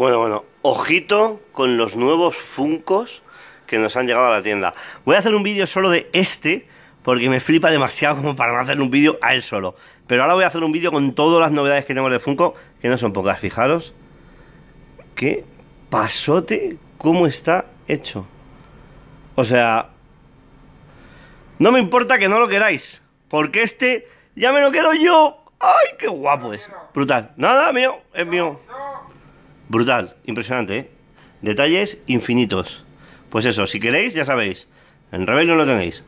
Bueno, bueno, ojito con los nuevos Funcos que nos han llegado a la tienda. Voy a hacer un vídeo solo de este, porque me flipa demasiado como para no hacer un vídeo a él solo. Pero ahora voy a hacer un vídeo con todas las novedades que tenemos de Funko, que no son pocas, fijaros. Qué pasote, cómo está hecho. O sea, no me importa que no lo queráis, porque este ya me lo quedo yo. ¡Ay, qué guapo es! Brutal. Nada, mío, es mío. Brutal, impresionante, ¿eh? Detalles infinitos. Pues eso, si queréis, ya sabéis. En no lo tenéis.